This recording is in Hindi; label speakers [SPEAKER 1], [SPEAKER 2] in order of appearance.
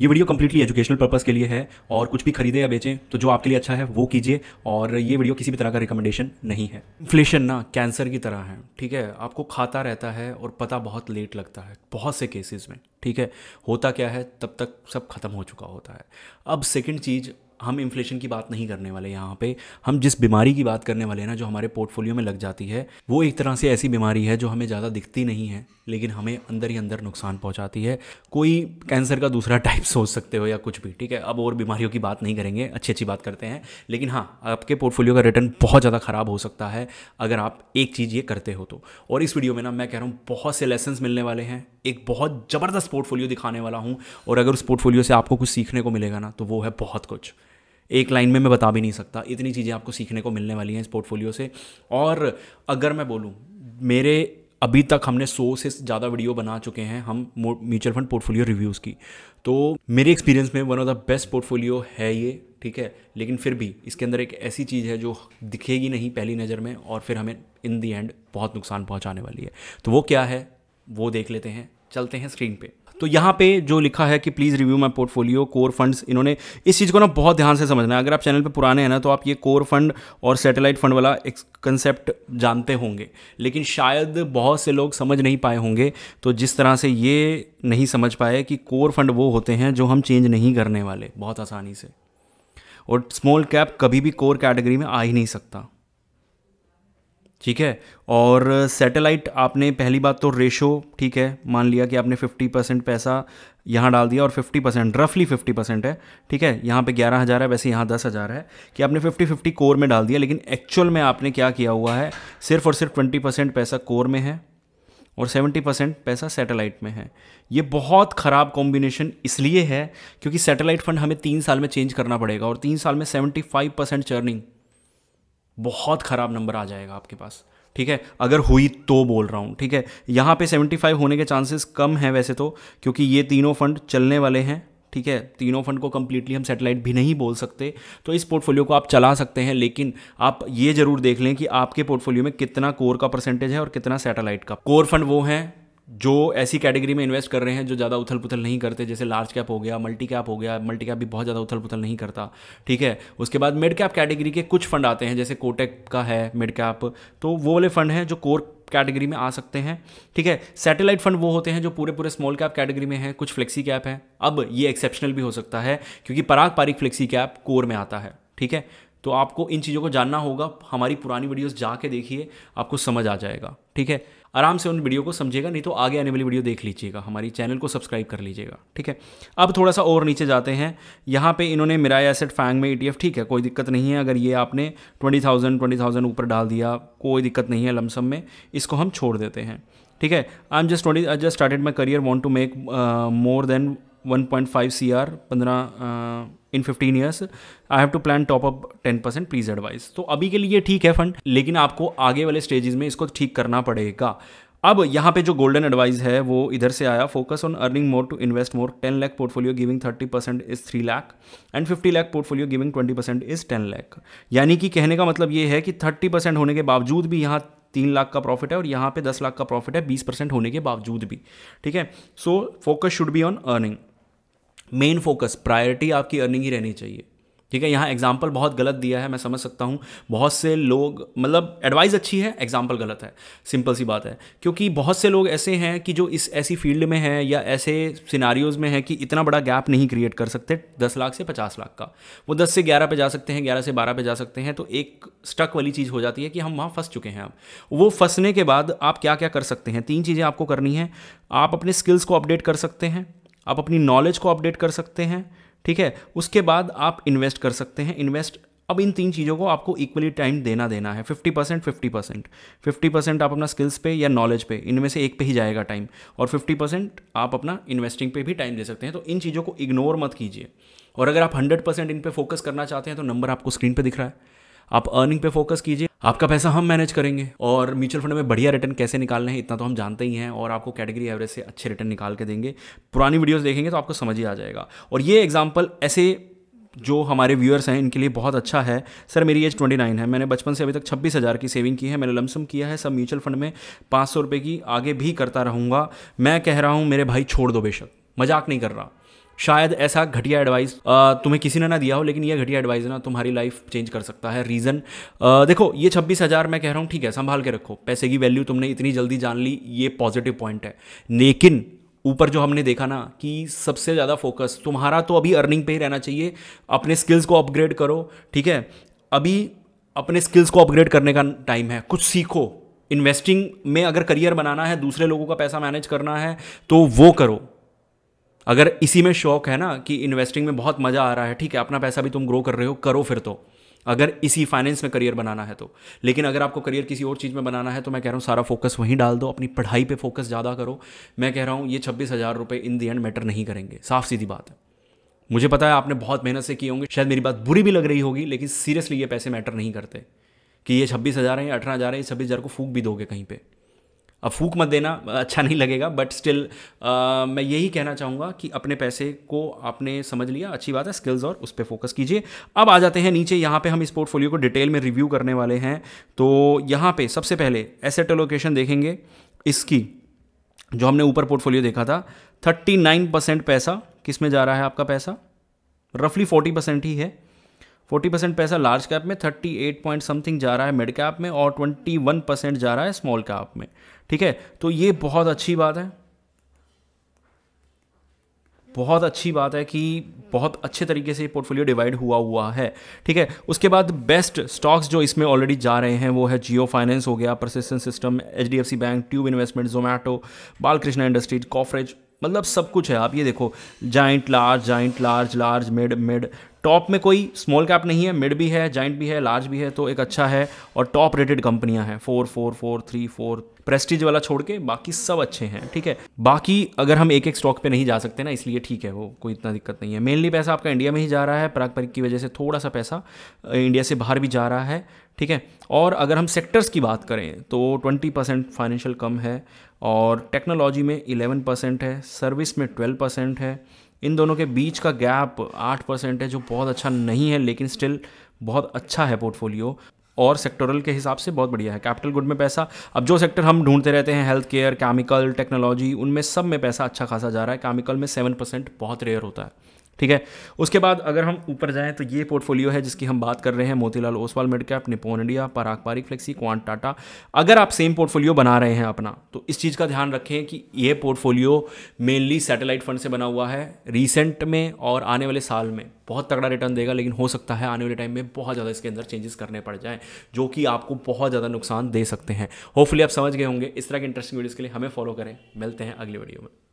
[SPEAKER 1] ये वीडियो कम्प्लीटली एजुकेशनल पर्पज़ के लिए है और कुछ भी खरीदें या बेचें तो जो आपके लिए अच्छा है वो कीजिए और ये वीडियो किसी भी तरह का रिकमेंडेशन नहीं है इन्फ्लेशन ना कैंसर की तरह है ठीक है आपको खाता रहता है और पता बहुत लेट लगता है बहुत से केसेस में ठीक है होता क्या है तब तक सब खत्म हो चुका होता है अब सेकेंड चीज़ हम इन्फ्लेशन की बात नहीं करने वाले यहाँ पे हम जिस बीमारी की बात करने वाले हैं ना जो हमारे पोर्टफोलियो में लग जाती है वो एक तरह से ऐसी बीमारी है जो हमें ज़्यादा दिखती नहीं है लेकिन हमें अंदर ही अंदर नुकसान पहुँचाती है कोई कैंसर का दूसरा टाइप सोच सकते हो या कुछ भी ठीक है अब और बीमारियों की बात नहीं करेंगे अच्छी अच्छी बात करते हैं लेकिन हाँ आपके पोर्टफोलियो का रिटर्न बहुत ज़्यादा ख़राब हो सकता है अगर आप एक चीज़ ये करते हो तो और इस वीडियो में ना मैं कह रहा हूँ बहुत से लेसन्स मिलने वाले हैं एक बहुत ज़बरदस्त पोर्टफोलियो दिखाने वाला हूँ और अगर उस पोर्टफोलियो से आपको कुछ सीखने को मिलेगा ना तो वो है बहुत कुछ एक लाइन में मैं बता भी नहीं सकता इतनी चीज़ें आपको सीखने को मिलने वाली हैं इस पोर्टफोलियो से और अगर मैं बोलूँ मेरे अभी तक हमने सौ से ज़्यादा वीडियो बना चुके हैं हम म्यूचुअल फंड पोर्टफोलियो रिव्यूज़ की तो मेरे एक्सपीरियंस में one of the best portfolio है ये ठीक है लेकिन फिर भी इसके अंदर एक ऐसी चीज़ है जो दिखेगी नहीं पहली नज़र में और फिर हमें इन दी एंड बहुत नुकसान पहुंचाने वाली है तो वो क्या है वो देख लेते हैं चलते हैं स्क्रीन पर तो यहाँ पे जो लिखा है कि please review my portfolio core funds इन्होंने इस चीज़ को ना बहुत ध्यान से समझना है अगर आप चैनल पर पुराने हैं ना तो आप ये कोर फंड और सैटेलाइट फंड वाला एक कंसेप्ट जानते होंगे लेकिन शायद बहुत से लोग समझ नहीं पाए होंगे तो जिस तरह से ये नहीं समझ पाए कि कोर फंड वो होते हैं जो हम चेंज नहीं करने वाले बहुत आसानी से और स्मॉल कैप कभी भी कोर कैटेगरी में आ ही नहीं सकता ठीक है और सैटेलाइट आपने पहली बात तो रेशो ठीक है मान लिया कि आपने 50 परसेंट पैसा यहाँ डाल दिया और 50 परसेंट रफली 50 परसेंट है ठीक है यहाँ पे ग्यारह हज़ार है वैसे यहाँ दस हज़ार है कि आपने 50 50 कोर में डाल दिया लेकिन एक्चुअल में आपने क्या किया हुआ है सिर्फ और सिर्फ 20 परसेंट पैसा कोर में है और 70 परसेंट पैसा सैटेलाइट में है ये बहुत ख़राब कॉम्बिनेशन इसलिए है क्योंकि सैटेलाइट फंड हमें तीन साल में चेंज करना पड़ेगा और तीन साल में 75 परसेंट चर्निंग बहुत ख़राब नंबर आ जाएगा आपके पास ठीक है अगर हुई तो बोल रहा हूँ ठीक है यहाँ पे 75 होने के चांसेस कम हैं वैसे तो क्योंकि ये तीनों फंड चलने वाले हैं ठीक है तीनों फंड को कम्प्लीटली हम सेटेलाइट भी नहीं बोल सकते तो इस पोर्टफोलियो को आप चला सकते हैं लेकिन आप ये जरूर देख लें कि आपके पोर्टफोलियो में कितना कोर का परसेंटेज है और कितना सेटेलाइट का कोर फंड वो हैं जो ऐसी कैटेगरी में इन्वेस्ट कर रहे हैं जो ज़्यादा उथल पुथल नहीं करते जैसे लार्ज कैप हो गया मल्टी कैप हो गया मल्टी कैप भी बहुत ज़्यादा उथल पुथल नहीं करता ठीक है उसके बाद मिड कैप कैटेगरी के कुछ फंड आते हैं जैसे कोटेक का है मिड कैप तो वो वाले फंड हैं जो कोर कैटेगरी में आ सकते हैं ठीक है सैटेलाइट फंड वो होते हैं जो पूरे पूरे स्मॉल कैप कैटेगरी में हैं कुछ फ्लेक्सी कैप हैं अब ये एक्सेप्शनल भी हो सकता है क्योंकि Parag Parikh flexi cap core में आता है ठीक है तो आपको इन चीज़ों को जानना होगा हमारी पुरानी वीडियोस जाके देखिए आपको समझ आ जाएगा ठीक है आराम से उन वीडियो को समझेगा नहीं तो आगे आने वाली वीडियो देख लीजिएगा हमारी चैनल को सब्सक्राइब कर लीजिएगा ठीक है अब थोड़ा सा और नीचे जाते हैं यहाँ पे इन्होंने मेरा एसेट फैंग में ई e ठीक है कोई दिक्कत नहीं है अगर ये आपने ट्वेंटी थाउजेंड ट्वेंटी थाउजेंड ऊपर डाल दिया कोई दिक्कत नहीं है लमसम में इसको हम छोड़ देते हैं ठीक है I am just twenty I just started my career want to make more than one point five C R पंद्रह uh, in fifteen years I have to plan top up ten percent please advise तो अभी के लिए ठीक है फंड लेकिन आपको आगे वाले स्टेजेस में इसको ठीक करना पड़ेगा अब यहाँ पे जो गोल्डन एडवाइस है वो इधर से आया focus on earning more to invest more ten lakh portfolio giving thirty percent is three lakh and fifty lakh portfolio giving twenty percent is ten lakh यानी कि कहने का मतलब ये है कि थर्टी परसेंट होने के बावजूद भी यहाँ तीन लाख का प्रॉफिट है और यहाँ पे दस लाख का प्रॉफिट है बीस परसेंट होने के बावजूद भी ठीक है so focus should be on earning main focus priority आपकी अर्निंग ही रहनी चाहिए ठीक है यहाँ एग्जाम्पल बहुत गलत दिया है मैं समझ सकता हूँ बहुत से लोग मतलब एडवाइस अच्छी है एग्जाम्पल गलत है सिंपल सी बात है क्योंकि बहुत से लोग ऐसे हैं कि जो इस ऐसी फील्ड में हैं या ऐसे सिनारियोज़ में हैं कि इतना बड़ा गैप नहीं क्रिएट कर सकते दस लाख से पचास लाख का वो दस से ग्यारह पे जा सकते हैं ग्यारह से बारह पे जा सकते हैं तो एक स्टक वाली चीज़ हो जाती है कि हम वहाँ फंस चुके हैं अब वो फंसने के बाद आप क्या क्या कर सकते हैं तीन चीज़ें आपको करनी है आप अपने स्किल्स को अपडेट कर सकते हैं आप अपनी नॉलेज को अपडेट कर सकते हैं ठीक है उसके बाद आप इन्वेस्ट कर सकते हैं इन्वेस्ट अब इन तीन चीज़ों को आपको इक्वली टाइम देना देना है 50 percent fifty percent fifty percent आप अपना स्किल्स पे या नॉलेज पे इनमें से एक पे ही जाएगा टाइम और 50 परसेंट आप अपना इन्वेस्टिंग पे भी टाइम दे सकते हैं तो इन चीज़ों को इग्नोर मत कीजिए और अगर आप 100 परसेंट इन पर फोकस करना चाहते हैं तो नंबर आपको स्क्रीन पर दिख रहा है आप अर्निंग पे फोकस कीजिए आपका पैसा हम मैनेज करेंगे और म्यूचुअल फंड में बढ़िया रिटर्न कैसे निकालने हैं इतना तो हम जानते ही हैं और आपको कैटेगरी एवरेज से अच्छे रिटर्न निकाल के देंगे पुरानी वीडियोस देखेंगे तो आपको समझ ही आ जाएगा और ये एग्जाम्पल ऐसे जो हमारे व्यूअर्स हैं इनके लिए बहुत अच्छा है सर मेरी एज 29 है मैंने बचपन से अभी तक छब्बीस हज़ार की सेविंग की है मैंने लमसम किया है सब म्यूचुअल फंड में पाँच सौ रुपये की आगे भी करता रहूँगा मैं कह रहा हूँ मेरे भाई छोड़ दो बेशक मजाक नहीं कर रहा शायद ऐसा घटिया एडवाइस तुम्हें किसी ने ना दिया हो लेकिन ये घटिया एडवाइस ना तुम्हारी लाइफ चेंज कर सकता है रीज़न देखो ये छब्बीस हज़ार मैं कह रहा हूँ ठीक है संभाल के रखो पैसे की वैल्यू तुमने इतनी जल्दी जान ली ये पॉजिटिव पॉइंट है लेकिन ऊपर जो हमने देखा ना कि सबसे ज़्यादा फोकस तुम्हारा तो अभी अर्निंग पे ही रहना चाहिए अपने स्किल्स को अपग्रेड करो ठीक है अभी अपने स्किल्स को अपग्रेड करने का टाइम है कुछ सीखो इन्वेस्टिंग में अगर करियर बनाना है दूसरे लोगों का पैसा मैनेज करना है तो वो करो अगर इसी में शौक है ना कि इन्वेस्टिंग में बहुत मज़ा आ रहा है ठीक है अपना पैसा भी तुम ग्रो कर रहे हो करो फिर तो अगर इसी फाइनेंस में करियर बनाना है तो लेकिन अगर आपको करियर किसी और चीज़ में बनाना है तो मैं कह रहा हूँ सारा फोकस वहीं डाल दो अपनी पढ़ाई पे फोकस ज़्यादा करो मैं कह रहा हूँ ये छब्बीस हज़ार रुपये इन दी एंड मैटर नहीं करेंगे साफ सीधी बात है मुझे पता है आपने बहुत मेहनत से किए होंगे शायद मेरी बात बुरी भी लग रही होगी लेकिन सीरियसली ये पैसे मैटर नहीं करते कि ये छब्बीस हज़ार है या अठारह हज़ार है ये छब्बीस हज़ार को फूक भी दोगे कहीं पर अब फूक मत देना अच्छा नहीं लगेगा बट स्टिल uh, मैं यही कहना चाहूँगा कि अपने पैसे को आपने समझ लिया अच्छी बात है स्किल्स और उस पर फोकस कीजिए अब आ जाते हैं नीचे यहाँ पे हम इस पोर्टफोलियो को डिटेल में रिव्यू करने वाले हैं तो यहाँ पे सबसे पहले एसेट एलोकेशन देखेंगे इसकी जो हमने ऊपर पोर्टफोलियो देखा था थर्टी नाइन परसेंट पैसा किस में जा रहा है आपका पैसा रफली फोर्टी परसेंट ही है फोर्टी परसेंट पैसा लार्ज कैप में थर्टी एट पॉइंट समथिंग जा रहा है मिड कैप में और ट्वेंटी वन परसेंट जा रहा है स्मॉल कैप में ठीक है तो ये बहुत अच्छी बात है बहुत अच्छी बात है कि बहुत अच्छे तरीके से पोर्टफोलियो डिवाइड हुआ हुआ है ठीक है उसके बाद बेस्ट स्टॉक्स जो इसमें ऑलरेडी जा रहे हैं वो है जियो फाइनेंस हो गया Persistent System H Bank Tube Investment Zomato Balkrishna Industries Coforge मतलब सब कुछ है आप ये देखो giant large giant large large mid mid top में कोई स्मॉल कैप नहीं है मिड भी है जाइंट भी है लार्ज भी है तो एक अच्छा है और टॉप रेटेड कंपनियां हैं four four four three four Prestige वाला छोड़ के बाकी सब अच्छे हैं ठीक है बाकी अगर हम एक एक स्टॉक पे नहीं जा सकते ना इसलिए ठीक है वो कोई इतना दिक्कत नहीं है मेनली पैसा आपका इंडिया में ही जा रहा है पराग परिक की वजह से थोड़ा सा पैसा इंडिया से बाहर भी जा रहा है ठीक है और अगर हम सेक्टर्स की बात करें तो ट्वेंटी परसेंट फाइनेंशियल कम है और टेक्नोलॉजी में इलेवन परसेंट है सर्विस में ट्वेल्व परसेंट है इन दोनों के बीच का गैप आठ परसेंट है जो बहुत अच्छा नहीं है लेकिन स्टिल बहुत अच्छा है पोर्टफोलियो और सेक्टोरल के हिसाब से बहुत बढ़िया है कैपिटल गुड में पैसा अब जो सेक्टर हम ढूंढते रहते हैं हेल्थ केयर केमिकल टेक्नोलॉजी उनमें सब में पैसा अच्छा खासा जा रहा है केमिकल में सेवन परसेंट बहुत रेयर होता है ठीक है उसके बाद अगर हम ऊपर जाएँ तो ये पोर्टफोलियो है जिसकी हम बात कर रहे हैं Motilal Oswal mid cap Nippon India Parag Parikh flexi Quant Tata अगर आप सेम पोर्टफोलियो बना रहे हैं अपना तो इस चीज़ का ध्यान रखें कि ये पोर्टफोलियो मेनली सैटेलाइट फंड से बना हुआ है रिसेंट में और आने वाले साल में बहुत तगड़ा रिटर्न देगा लेकिन हो सकता है आने वाले टाइम में बहुत ज़्यादा इसके अंदर चेंजेस करने पड़ जाएं जो कि आपको बहुत ज़्यादा नुकसान दे सकते हैं होपफुली आप समझ गए होंगे इस तरह के इंटरेस्टिंग वीडियोज़ के लिए हमें फॉलो करें मिलते हैं अगले वीडियो में